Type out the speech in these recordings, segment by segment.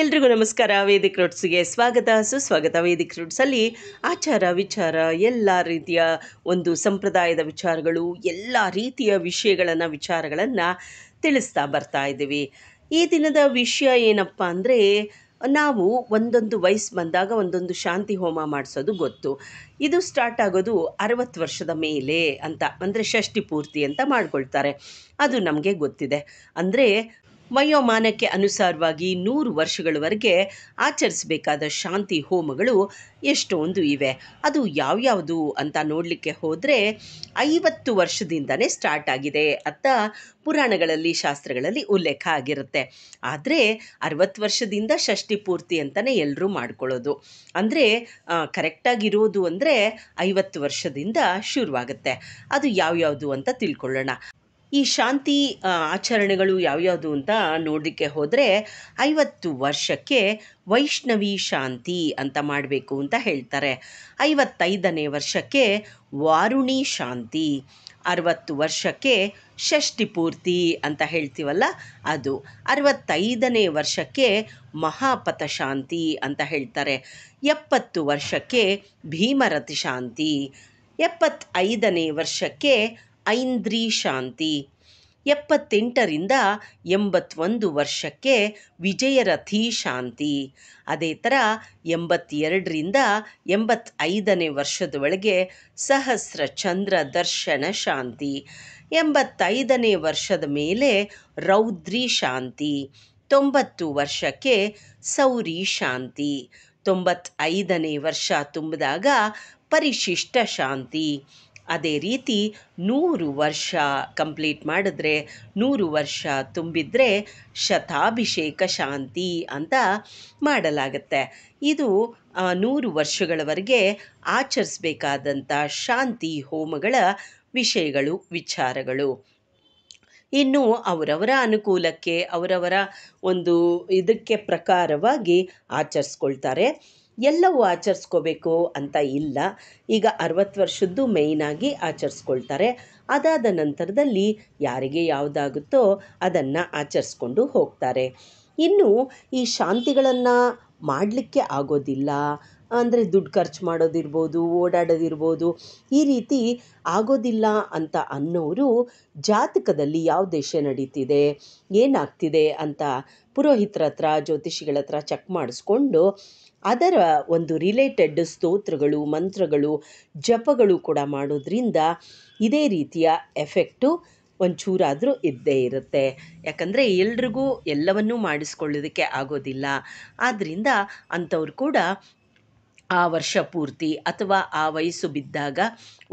ಎಲ್ರಿಗೂ ನಮಸ್ಕಾರ ವೇದಿಕ್ ರೂಟ್ಸ್ಗೆ ಸ್ವಾಗತ ಸುಸ್ವಾಗತ ವೇದಿಕ್ ರೂಟ್ಸಲ್ಲಿ ಆಚಾರ ವಿಚಾರ ಎಲ್ಲ ರೀತಿಯ ಒಂದು ಸಂಪ್ರದಾಯದ ವಿಚಾರಗಳು ಎಲ್ಲ ರೀತಿಯ ವಿಷಯಗಳನ್ನು ವಿಚಾರಗಳನ್ನು ತಿಳಿಸ್ತಾ ಬರ್ತಾ ಇದ್ದೀವಿ ಈ ದಿನದ ವಿಷಯ ಏನಪ್ಪ ಅಂದರೆ ನಾವು ಒಂದೊಂದು ವಯಸ್ಸು ಬಂದಾಗ ಒಂದೊಂದು ಶಾಂತಿ ಹೋಮ ಮಾಡಿಸೋದು ಗೊತ್ತು ಇದು ಸ್ಟಾರ್ಟ್ ಆಗೋದು ಅರವತ್ತು ವರ್ಷದ ಮೇಲೆ ಅಂತ ಅಂದರೆ ಷಷ್ಠಿ ಪೂರ್ತಿ ಅಂತ ಮಾಡ್ಕೊಳ್ತಾರೆ ಅದು ನಮಗೆ ಗೊತ್ತಿದೆ ಅಂದರೆ ವಯೋಮಾನಕ್ಕೆ ಅನುಸಾರವಾಗಿ ನೂರು ವರ್ಷಗಳವರೆಗೆ ಆಚರಿಸಬೇಕಾದ ಶಾಂತಿ ಹೋಮಗಳು ಎಷ್ಟೊಂದು ಇವೆ ಅದು ಯಾವ್ಯಾವುದು ಅಂತ ನೋಡಲಿಕ್ಕೆ ಹೋದರೆ ಐವತ್ತು ವರ್ಷದಿಂದನೇ ಸ್ಟಾರ್ಟ್ ಆಗಿದೆ ಅಂತ ಪುರಾಣಗಳಲ್ಲಿ ಶಾಸ್ತ್ರಗಳಲ್ಲಿ ಉಲ್ಲೇಖ ಆಗಿರುತ್ತೆ ಆದರೆ ಅರವತ್ತು ವರ್ಷದಿಂದ ಷಷ್ಠಿ ಪೂರ್ತಿ ಅಂತಲೇ ಎಲ್ಲರೂ ಮಾಡ್ಕೊಳ್ಳೋದು ಅಂದರೆ ಕರೆಕ್ಟಾಗಿರೋದು ಅಂದರೆ ಐವತ್ತು ವರ್ಷದಿಂದ ಶುರುವಾಗುತ್ತೆ ಅದು ಯಾವ್ಯಾವುದು ಅಂತ ತಿಳ್ಕೊಳ್ಳೋಣ ಈ ಶಾಂತಿ ಆಚರಣೆಗಳು ಯಾವ್ಯಾವುದು ಅಂತ ನೋಡಲಿಕ್ಕೆ ಹೋದರೆ ಐವತ್ತು ವರ್ಷಕ್ಕೆ ವೈಷ್ಣವಿ ಶಾಂತಿ ಅಂತ ಮಾಡಬೇಕು ಅಂತ ಹೇಳ್ತಾರೆ ಐವತ್ತೈದನೇ ವರ್ಷಕ್ಕೆ ವಾರುಣಿ ಶಾಂತಿ ಅರವತ್ತು ವರ್ಷಕ್ಕೆ ಪೂರ್ತಿ ಅಂತ ಹೇಳ್ತೀವಲ್ಲ ಅದು ಅರವತ್ತೈದನೇ ವರ್ಷಕ್ಕೆ ಮಹಾಪಥ ಶಾಂತಿ ಅಂತ ಹೇಳ್ತಾರೆ ಎಪ್ಪತ್ತು ವರ್ಷಕ್ಕೆ ಭೀಮರತಿ ಶಾಂತಿ ಎಪ್ಪತ್ತೈದನೇ ವರ್ಷಕ್ಕೆ ಐಂದ್ರಿ ಶಾಂತಿ ಎಪ್ಪತ್ತೆಂಟರಿಂದ ಎಂಬತ್ತೊಂದು ವರ್ಷಕ್ಕೆ ವಿಜಯರಥಿ ಶಾಂತಿ ಅದೇ ಥರ ಎಂಬತ್ತೆರಡರಿಂದ ಎಂಬತ್ತೈದನೇ ವರ್ಷದೊಳಗೆ ಸಹಸ್ರ ಚಂದ್ರ ದರ್ಶನ ಶಾಂತಿ ಎಂಬತ್ತೈದನೇ ವರ್ಷದ ಮೇಲೆ ರೌದ್ರಿ ಶಾಂತಿ ತೊಂಬತ್ತು ವರ್ಷಕ್ಕೆ ಸೌರಿ ಶಾಂತಿ ತೊಂಬತ್ತೈದನೇ ವರ್ಷ ತುಂಬಿದಾಗ ಪರಿಶಿಷ್ಟ ಶಾಂತಿ ಅದೇ ರೀತಿ ನೂರು ವರ್ಷ ಕಂಪ್ಲೀಟ್ ಮಾಡಿದ್ರೆ ನೂರು ವರ್ಷ ತುಂಬಿದರೆ ಶತಾಭಿಷೇಕ ಶಾಂತಿ ಅಂತ ಮಾಡಲಾಗುತ್ತೆ ಇದು ನೂರು ವರ್ಷಗಳವರೆಗೆ ಆಚರಿಸಬೇಕಾದಂಥ ಶಾಂತಿ ಹೋಮಗಳ ವಿಷಯಗಳು ವಿಚಾರಗಳು ಇನ್ನು ಅವರವರ ಅನುಕೂಲಕ್ಕೆ ಅವರವರ ಒಂದು ಇದಕ್ಕೆ ಪ್ರಕಾರವಾಗಿ ಆಚರಿಸ್ಕೊಳ್ತಾರೆ ಎಲ್ಲವೂ ಆಚರಿಸ್ಕೋಬೇಕು ಅಂತ ಇಲ್ಲ ಈಗ ಅರವತ್ತು ವರ್ಷದ್ದು ಮೇಯ್ನಾಗಿ ಆಚರಿಸ್ಕೊಳ್ತಾರೆ ಅದಾದ ನಂತರದಲ್ಲಿ ಯಾರಿಗೆ ಯಾವುದಾಗುತ್ತೋ ಅದನ್ನು ಆಚರಿಸ್ಕೊಂಡು ಹೋಗ್ತಾರೆ ಇನ್ನು ಈ ಶಾಂತಿಗಳನ್ನು ಮಾಡಲಿಕ್ಕೆ ಆಗೋದಿಲ್ಲ ಅಂದರೆ ದುಡ್ಡು ಖರ್ಚು ಮಾಡೋದಿರ್ಬೋದು ಓಡಾಡೋದಿರ್ಬೋದು ಈ ರೀತಿ ಆಗೋದಿಲ್ಲ ಅಂತ ಅನ್ನೋರು ಜಾತಕದಲ್ಲಿ ಯಾವ ದೇಶ ನಡೀತಿದೆ ಏನಾಗ್ತಿದೆ ಅಂತ ಪುರೋಹಿತರ ಹತ್ರ ಜ್ಯೋತಿಷಿಗಳ ಹತ್ರ ಚೆಕ್ ಮಾಡಿಸ್ಕೊಂಡು ಅದರ ಒಂದು ರಿಲೇಟೆಡ್ ಸ್ತೋತ್ರಗಳು ಮಂತ್ರಗಳು ಜಪಗಳು ಕೂಡ ಮಾಡೋದ್ರಿಂದ ಇದೇ ರೀತಿಯ ಎಫೆಕ್ಟು ಒಂಚೂರಾದರೂ ಇದ್ದೇ ಇರುತ್ತೆ ಯಾಕಂದರೆ ಎಲ್ರಿಗೂ ಎಲ್ಲವನ್ನೂ ಮಾಡಿಸ್ಕೊಳ್ಳೋದಕ್ಕೆ ಆಗೋದಿಲ್ಲ ಆದ್ದರಿಂದ ಅಂಥವ್ರು ಕೂಡ ಆ ವರ್ಷ ಪೂರ್ತಿ ಅಥವಾ ಆ ವಯಸ್ಸು ಬಿದ್ದಾಗ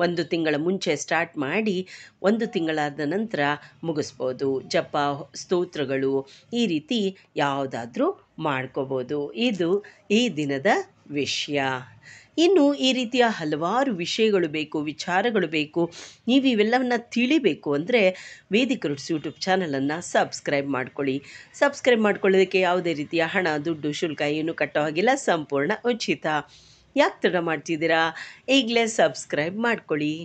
ಒಂದು ತಿಂಗಳ ಮುಂಚೆ ಸ್ಟಾರ್ಟ್ ಮಾಡಿ ಒಂದು ತಿಂಗಳಾದ ನಂತರ ಮುಗಿಸ್ಬೋದು ಜಪ ಸ್ತೋತ್ರಗಳು ಈ ರೀತಿ ಯಾವುದಾದ್ರೂ ಮಾಡ್ಕೋಬೋದು ಇದು ಈ ದಿನದ ವಿಷಯ ಇನ್ನು ಈ ರೀತಿಯ ಹಲವಾರು ವಿಷಯಗಳು ಬೇಕು ವಿಚಾರಗಳು ಬೇಕು ನೀವು ಇವೆಲ್ಲವನ್ನು ತಿಳಿಬೇಕು ಅಂದರೆ ವೇದಿಕ ರುಟ್ಸ್ ಯೂಟ್ಯೂಬ್ ಚಾನಲನ್ನು ಸಬ್ಸ್ಕ್ರೈಬ್ ಮಾಡ್ಕೊಳ್ಳಿ ಸಬ್ಸ್ಕ್ರೈಬ್ ಮಾಡ್ಕೊಳ್ಳೋದಕ್ಕೆ ಯಾವುದೇ ರೀತಿಯ ಹಣ ದುಡ್ಡು ಶುಲ್ಕ ಏನು ಕಟ್ಟೋ ಹಾಗಿಲ್ಲ ಸಂಪೂರ್ಣ ಉಚಿತ ಯಾಕೆ ತಡ ಮಾಡ್ತಿದ್ದೀರಾ ಈಗಲೇ ಸಬ್ಸ್ಕ್ರೈಬ್ ಮಾಡ್ಕೊಳ್ಳಿ